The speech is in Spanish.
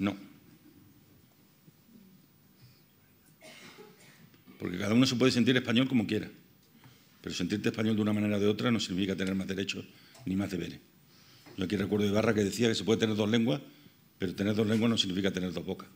No. Porque cada uno se puede sentir español como quiera. Pero sentirte español de una manera o de otra no significa tener más derechos ni más deberes. Yo aquí recuerdo Ibarra que decía que se puede tener dos lenguas, pero tener dos lenguas no significa tener dos bocas.